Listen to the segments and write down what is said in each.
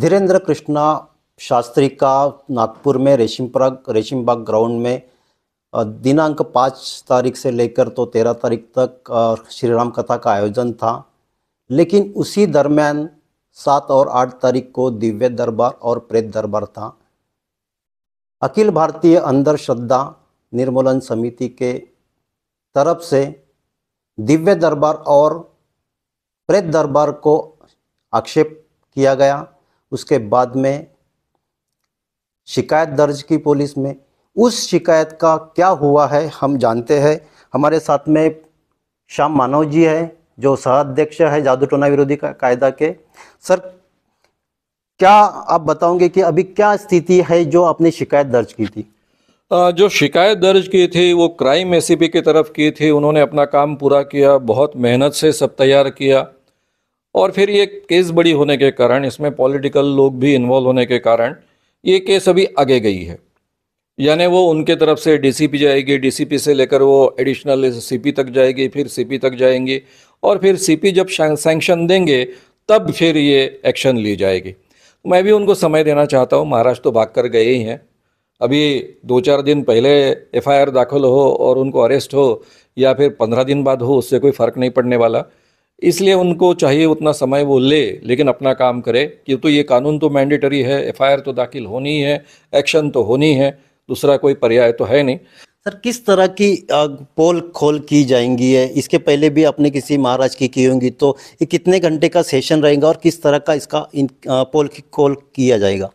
धीरेन्द्र कृष्णा शास्त्री का नागपुर में रेशिम रेशिमबाग ग्राउंड में दिनांक पाँच तारीख से लेकर तो तेरह तारीख तक श्री राम कथा का आयोजन था लेकिन उसी दरम्यान सात और आठ तारीख को दिव्य दरबार और प्रेत दरबार था अखिल भारतीय श्रद्धा निर्मूलन समिति के तरफ से दिव्य दरबार और प्रेत दरबार को आक्षेप किया गया उसके बाद में शिकायत दर्ज की पुलिस में उस शिकायत का क्या हुआ है हम जानते हैं हमारे साथ में श्याम मानव जी है जो सहाध्यक्ष है जादू टोना विरोधी का, कायदा के सर क्या आप बताओगे कि अभी क्या स्थिति है जो आपने शिकायत दर्ज की थी जो शिकायत दर्ज की थी वो क्राइम एसीपी की तरफ की थी उन्होंने अपना काम पूरा किया बहुत मेहनत से सब तैयार किया और फिर ये केस बड़ी होने के कारण इसमें पॉलिटिकल लोग भी इन्वॉल्व होने के कारण ये केस अभी आगे गई है यानी वो उनके तरफ से डीसीपी जाएगी डीसीपी से लेकर वो एडिशनल सीपी तक जाएगी फिर सीपी तक जाएंगी और फिर सीपी जब सैंक्शन देंगे तब फिर ये एक्शन ली जाएगी मैं भी उनको समय देना चाहता हूँ महाराष्ट्र तो भाग कर गए ही हैं अभी दो चार दिन पहले एफआईआर दाखिल हो और उनको अरेस्ट हो या फिर पंद्रह दिन बाद हो उससे कोई फ़र्क नहीं पड़ने वाला इसलिए उनको चाहिए उतना समय वो ले लेकिन अपना काम करे कि तो ये कानून तो मैंडेटरी है एफ तो दाखिल होनी है एक्शन तो होनी है दूसरा कोई पर्याय तो है नहीं सर किस तरह की पोल खोल की जाएंगी है इसके पहले भी आपने किसी महाराज की की होंगी तो ये कितने घंटे का सेशन रहेगा और किस तरह का इसका इन, पोल खोल किया जाएगा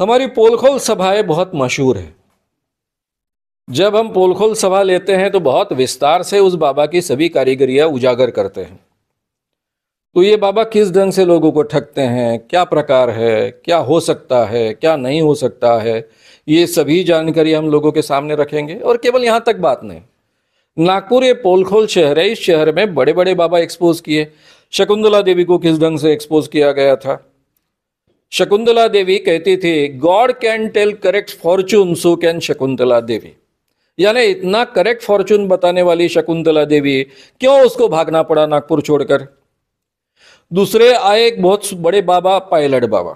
हमारी पोल खोल सभाएं बहुत मशहूर है जब हम पोलखोल सभा लेते हैं तो बहुत विस्तार से उस बाबा की सभी कारीगरियां उजागर करते हैं तो ये बाबा किस ढंग से लोगों को ठगते हैं क्या प्रकार है क्या हो सकता है क्या नहीं हो सकता है ये सभी जानकारी हम लोगों के सामने रखेंगे और केवल यहाँ तक बात नहीं नागपुर ये पोलखोल शहर है इस शहर में बड़े बड़े बाबा एक्सपोज किए शकुंतला देवी को किस ढंग से एक्सपोज किया गया था शकुंतला देवी कहती थी God can tell correct fortune so can Shakuntala Devi यानी इतना करेक्ट फॉर्चून बताने वाली शकुंतला देवी क्यों उसको भागना पड़ा नागपुर छोड़कर दूसरे आए एक बहुत बड़े बाबा पायलट बाबा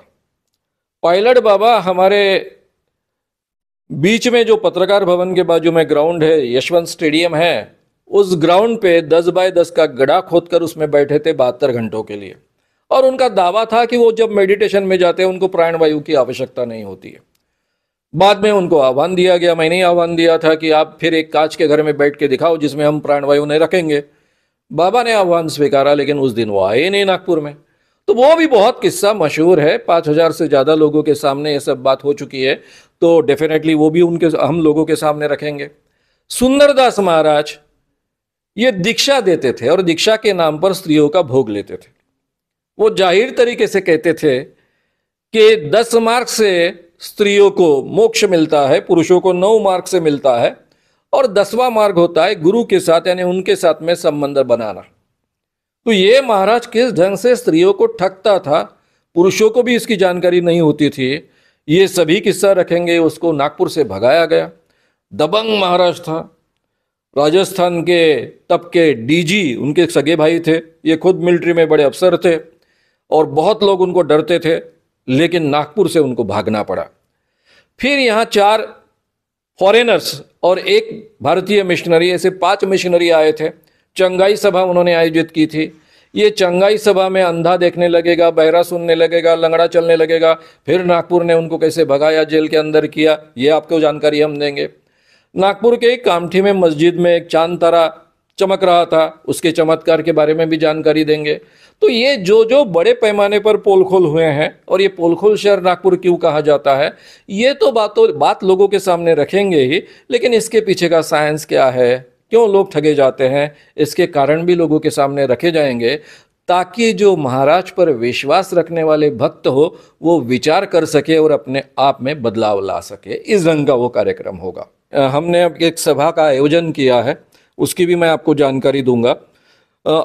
पायलट बाबा हमारे बीच में जो पत्रकार भवन के बाजू में ग्राउंड है यशवंत स्टेडियम है उस ग्राउंड पे दस बाय दस का गड़ा खोदकर उसमें बैठे थे बहत्तर घंटों के लिए और उनका दावा था कि वो जब मेडिटेशन में जाते हैं उनको प्राणवायु की आवश्यकता नहीं होती है बाद में उनको आह्वान दिया गया मैंने ही आह्वान दिया था कि आप फिर एक कांच के घर में बैठ के दिखाओ जिसमें हम प्राणवायु नहीं रखेंगे बाबा ने आह्वान स्वीकारा लेकिन उस दिन वो आए नहीं नागपुर में तो वो भी बहुत किस्सा मशहूर है पाँच हज़ार से ज़्यादा लोगों के सामने ये सब बात हो चुकी है तो डेफिनेटली वो भी उनके हम लोगों के सामने रखेंगे सुंदरदास महाराज ये दीक्षा देते थे और दीक्षा के नाम पर स्त्रियों का भोग लेते थे वो जाहिर तरीके से कहते थे कि दस मार्क से स्त्रियों को मोक्ष मिलता है पुरुषों को नौ मार्ग से मिलता है और दसवां मार्ग होता है गुरु के साथ यानी उनके साथ में संबंध बनाना तो ये महाराज किस ढंग से स्त्रियों को ठगता था पुरुषों को भी इसकी जानकारी नहीं होती थी ये सभी किस्सा रखेंगे उसको नागपुर से भगाया गया दबंग महाराज था राजस्थान के तब के डीजी उनके सगे भाई थे ये खुद मिलिट्री में बड़े अफसर थे और बहुत लोग उनको डरते थे लेकिन नागपुर से उनको भागना पड़ा फिर यहाँ चार फॉरेनर्स और एक भारतीय मिशनरी ऐसे पांच मिशनरी आए थे चंगाई सभा उन्होंने आयोजित की थी ये चंगाई सभा में अंधा देखने लगेगा बहरा सुनने लगेगा लंगड़ा चलने लगेगा फिर नागपुर ने उनको कैसे भगाया जेल के अंदर किया ये आपको जानकारी हम देंगे नागपुर के कामठी में मस्जिद में एक चांद तारा चमक रहा था उसके चमत्कार के बारे में भी जानकारी देंगे तो ये जो जो बड़े पैमाने पर पोलखोल हुए हैं और ये पोलखोल शहर नागपुर क्यों कहा जाता है ये तो बातों बात लोगों के सामने रखेंगे ही लेकिन इसके पीछे का साइंस क्या है क्यों लोग ठगे जाते हैं इसके कारण भी लोगों के सामने रखे जाएंगे ताकि जो महाराज पर विश्वास रखने वाले भक्त हो वो विचार कर सके और अपने आप में बदलाव ला सके इस ढंग का वो कार्यक्रम होगा हमने अब एक सभा का आयोजन किया है उसकी भी मैं आपको जानकारी दूंगा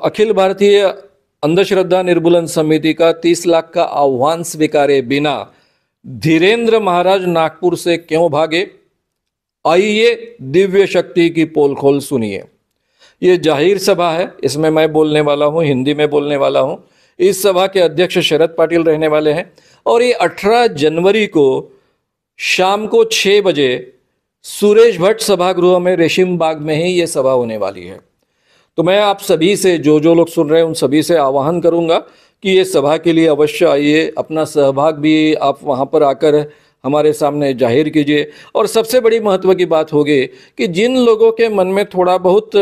अखिल भारतीय अंधश्रद्धा निर्मूलन समिति का 30 लाख का आह्वान स्वीकारे बिना धीरेन्द्र महाराज नागपुर से क्यों भागे आइए दिव्य शक्ति की पोल खोल सुनिए ये जाहिर सभा है इसमें मैं बोलने वाला हूँ हिंदी में बोलने वाला हूँ इस सभा के अध्यक्ष शरद पाटिल रहने वाले हैं और ये 18 जनवरी को शाम को 6 बजे सुरेश भट्ट सभागृह में रेशिम बाग में ही ये सभा होने वाली है तो मैं आप सभी से जो जो लोग सुन रहे हैं उन सभी से आह्वान करूंगा कि ये सभा के लिए अवश्य आइए अपना सहभाग भी आप वहाँ पर आकर हमारे सामने जाहिर कीजिए और सबसे बड़ी महत्व की बात होगी कि जिन लोगों के मन में थोड़ा बहुत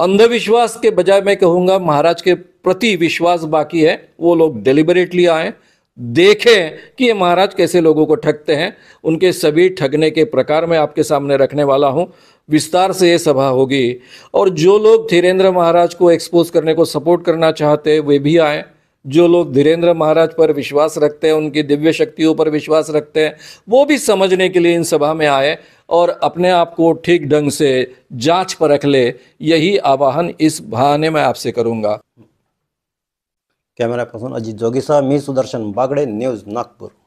अंधविश्वास के बजाय मैं कहूँगा महाराज के प्रति विश्वास बाकी है वो लोग डिलिबरेटली आएँ देखें कि ये महाराज कैसे लोगों को ठगते हैं उनके सभी ठगने के प्रकार मैं आपके सामने रखने वाला हूँ विस्तार से ये सभा होगी और जो लोग धीरेन्द्र महाराज को एक्सपोज करने को सपोर्ट करना चाहते हैं वे भी आए जो लोग धीरेन्द्र महाराज पर विश्वास रखते हैं उनकी दिव्य शक्तियों पर विश्वास रखते हैं वो भी समझने के लिए इन सभा में आए और अपने आप को ठीक ढंग से जांच परख ले यही आवाहन इस बहाने में आपसे करूंगा कैमरा पर्सन अजीत जोगी सह मी सुदर्शन बागड़े न्यूज़ नागपुर